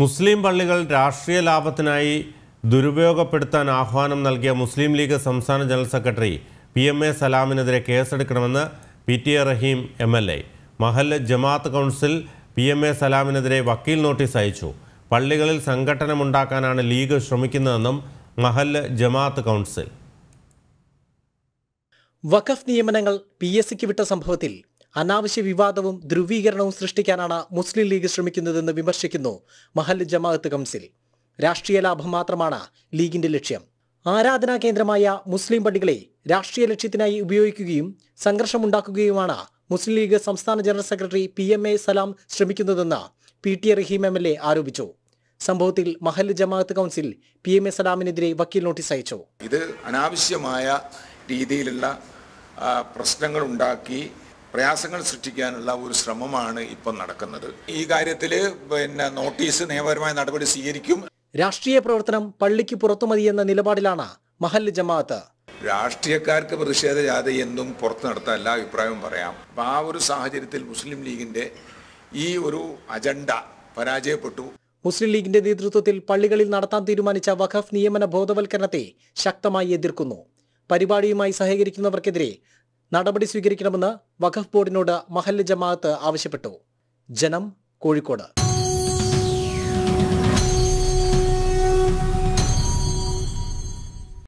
മുസ്ലിം പള്ളികൾ രാഷ്ട്രീയ ലാഭത്തിനായി ദുരുപയോഗപ്പെടുത്താൻ ആഹ്വാനം നൽകിയ മുസ്ലിം ലീഗ് സംസ്ഥാന general secretary P M A സലാമിനെതിരെ കേസെടുക്കണമെന്ന് P T A Rahim M L A Mahal Jamaat council P M A സലാമിനെതിരെ വക്കീൽ നോട്ടീസ് അയച്ചു പള്ളികളിൽ സംഘടനമുണ്ടാക്കാനാണ് ലീഗ് ശ്രമിക്കുന്നതെന്നും മഹൽ ജമാഅത്ത് കൗൺസിൽ വഖഫ് നിയമനങ്ങൾ പി എസ് സിക്ക് വിട്ട സംഭവത്തിൽ അനാവശ്യ വിവാദവും ധ്രുവീകരണവും സൃഷ്ടിക്കാനാണ് മുസ്ലിം ലീഗ് ശ്രമിക്കുന്നതെന്ന് വിമർശിക്കുന്നു മഹൽ ജമാഅത്ത് കൗൺസിൽ രാഷ്ട്രീയ ലാഭം മാത്രമാണ് ലീഗിന്റെ ലക്ഷ്യം ആരാധനാ കേന്ദ്രമായ മുസ്ലിം പള്ളികളെ രാഷ്ട്രീയ ലക്ഷ്യത്തിനായി ഉപയോഗിക്കുകയും സംഘർഷമുണ്ടാക്കുകയുമാണ് മുസ്ലിം ലീഗ് സംസ്ഥാന general secretary P M A Salam ശ്രമിക്കുന്നതെന്ന് P T Rahim M L A ആരോപിച്ചു സംഭവത്തിൽ Mahal Jamaat council P M A സലാമിനെതിരെ വക്കീൽ നോട്ടീസ് അയച്ചു ഇത് അനാവശ്യമായ രീതിയിലുള്ള പ്രശ്നങ്ങൾ ഉണ്ടാക്കി പ്രയാസങ്ങൾ സൃഷ്ടിക്കാനുള്ള ഒരു ശ്രമമാണ് ഇപ്പൊ നടക്കുന്നത് ഈ കാര്യത്തിൽ പിന്നെ നോട്ടീസ് നിയമപരമായ നടപടി സ്വീകരിക്കും രാഷ്ട്രീയ പ്രവർത്തനം പള്ളിക്ക് പുറത്തു എന്ന നിലപാടിലാണ് മഹൽ ജമാഅത്ത് രാഷ്ട്രീയക്കാർക്ക് പ്രതിഷേധ ജാഥ എന്നും പുറത്തു നടത്താൻ എല്ലാ അഭിപ്രായവും പറയാം അപ്പൊ ആ ഒരു സാഹചര്യത്തിൽ മുസ്ലിം ലീഗിന്റെ ഈ ഒരു അജണ്ട പരാജയപ്പെട്ടു മുസ്ലിം ലീഗിന്റെ നേതൃത്വത്തിൽ പള്ളികളിൽ നടത്താൻ തീരുമാനിച്ച വഖഫ് നിയമന ബോധവൽക്കരണത്തെ ശക്തമായി എതിർക്കുന്നു പരിപാടിയുമായി സഹകരിക്കുന്നവർക്കെതിരെ നടപടി സ്വീകരിക്കണമെന്ന് വഖഫ് ബോർഡിനോട് മഹല്ല് ജമാഅത്ത് ആവശ്യപ്പെട്ടു ജനം കോഴിക്കോട്